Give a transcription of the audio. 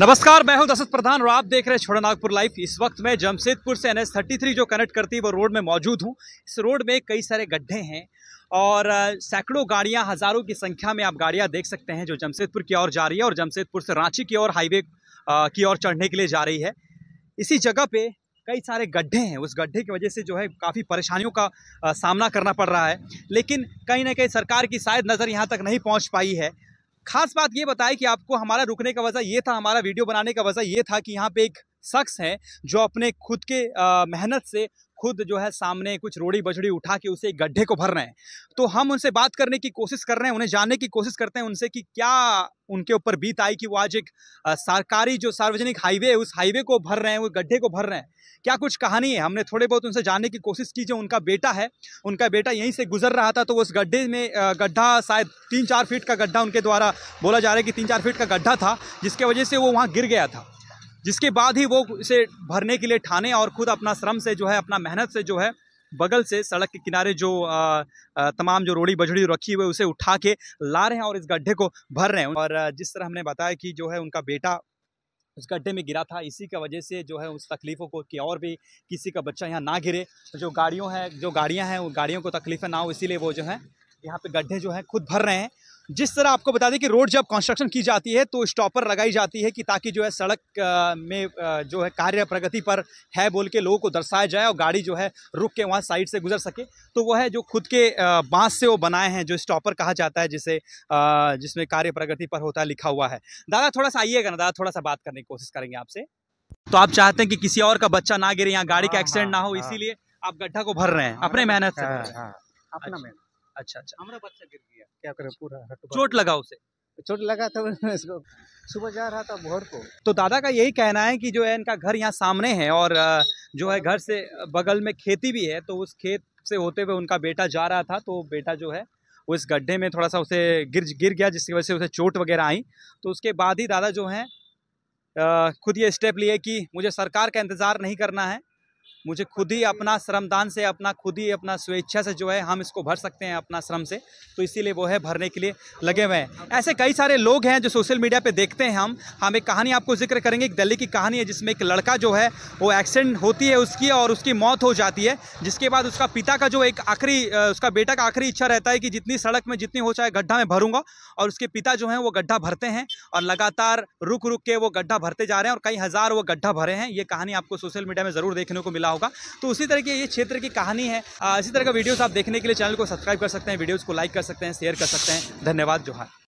नमस्कार मैं हूं दशरथ प्रधान और आप देख रहे हैं छोड़ा नागपुर लाइव इस वक्त मैं जमशेदपुर से एन एस थर्टी थ्री जो कनेक्ट करती है वो रोड में मौजूद हूं इस रोड में कई सारे गड्ढे हैं और सैकड़ों गाड़ियां हज़ारों की संख्या में आप गाड़ियां देख सकते हैं जो जमशेदपुर की ओर जा रही है और जमशेदपुर से रांची की ओर हाईवे की ओर चढ़ने के लिए जा रही है इसी जगह पर कई सारे गड्ढे हैं उस गड्ढे की वजह से जो है काफ़ी परेशानियों का सामना करना पड़ रहा है लेकिन कहीं ना कहीं सरकार की शायद नज़र यहाँ तक नहीं पहुँच पाई है खास बात ये बताई कि आपको हमारा रुकने का वजह ये था हमारा वीडियो बनाने का वजह ये था कि यहाँ पे एक शख्स हैं जो अपने खुद के मेहनत से खुद जो है सामने कुछ रोड़ी बजड़ी उठा के उसे गड्ढे को भर रहे हैं तो हम उनसे बात करने की कोशिश कर रहे हैं उन्हें जानने की कोशिश करते हैं उनसे कि क्या उनके ऊपर बीत आई कि वो आज एक सरकारी जो सार्वजनिक हाईवे है उस हाईवे को भर रहे हैं वो गड्ढे को भर रहे हैं क्या कुछ कहानी है हमने थोड़े बहुत उनसे जानने की कोशिश की जो उनका बेटा है उनका बेटा यहीं से गुजर रहा था तो उस गड्ढे में गड्ढा शायद तीन चार फीट का गड्ढा उनके द्वारा बोला जा रहा है कि तीन चार फीट का गड्ढा था जिसके वजह से वो वहाँ गिर गया था जिसके बाद ही वो इसे भरने के लिए ठाने और ख़ुद अपना श्रम से जो है अपना मेहनत से जो है बगल से सड़क के किनारे जो आ, तमाम जो रोड़ी बजड़ी रखी हुई उसे उठा के ला रहे हैं और इस गड्ढे को भर रहे हैं और जिस तरह हमने बताया कि जो है उनका बेटा उस गड्ढे में गिरा था इसी की वजह से जो है उस तकलीफ़ों को कि और भी किसी का बच्चा यहाँ ना गिरे जो गाड़ियों है जो गाड़ियाँ हैं उन गाड़ियों को तकलीफ़ें ना हो इसीलिए वो जो है यहाँ पे गड्ढे जो है खुद भर रहे हैं जिस तरह आपको बता दें कि रोड जब कंस्ट्रक्शन की जाती है तो स्टॉपर लगाई जाती है कि ताकि जो है सड़क में जो है कार्य प्रगति पर है बोल के लोगों को दर्शाया जाए और गाड़ी जो है रुक के वहाँ साइड से गुजर सके तो वह है जो खुद के बांस से वो बनाए हैं जो स्टॉपर कहा जाता है जिसे जिसमें कार्य प्रगति पर होता है लिखा हुआ है दादा थोड़ा सा आइएगा ना दादा थोड़ा सा बात करने की कोशिश करेंगे आपसे तो आप चाहते हैं कि किसी और का बच्चा ना गिरे यहाँ गाड़ी का एक्सीडेंट हाँ, हाँ, ना हो हाँ। इसीलिए आप गड्ढा को भर रहे हैं अपने मेहनत से अपना अच्छा। मेहनत अच्छा अच्छा हमारा बच्चा गिर गया क्या करे पूरा चोट लगा उसे चोट लगा था इसको सुबह जा रहा था भोर को तो दादा का यही कहना है कि जो है इनका घर यहाँ सामने है और जो है घर से बगल में खेती भी है तो उस खेत से होते हुए उनका बेटा जा रहा था तो बेटा जो है वो इस गड्ढे में थोड़ा सा उसे गिर गिर गया जिसकी वजह से उसे चोट वगैरह आई तो उसके बाद ही दादा जो है खुद ये स्टेप लिए कि मुझे सरकार का इंतज़ार नहीं करना है मुझे खुद ही अपना श्रमदान से अपना खुद ही अपना स्वेच्छा से जो है हम इसको भर सकते हैं अपना श्रम से तो इसीलिए वो है भरने के लिए लगे हुए हैं ऐसे कई सारे लोग हैं जो सोशल मीडिया पर देखते हैं हम हम एक कहानी आपको जिक्र करेंगे एक दिल्ली की कहानी है जिसमें एक लड़का जो है वो एक्सीडेंट होती है उसकी और उसकी मौत हो जाती है जिसके बाद उसका पिता का जो एक आखिरी उसका बेटा का आखिरी इच्छा रहता है कि जितनी सड़क में जितनी हो चाहे गड्ढा में भरूंगा और उसके पिता जो है वो गड्ढा भरते हैं और लगातार रुक रुक के वो गड्ढा भरते जा रहे हैं और कई हज़ार वो गड्ढा भरे हैं ये कहानी आपको सोशल मीडिया में ज़रूर देखने को मिला होगा तो उसी तरह की ये क्षेत्र की कहानी है इसी तरह का वीडियोस आप देखने के लिए चैनल को सब्सक्राइब कर सकते हैं वीडियोज़ को लाइक कर सकते हैं शेयर कर सकते हैं धन्यवाद जोहार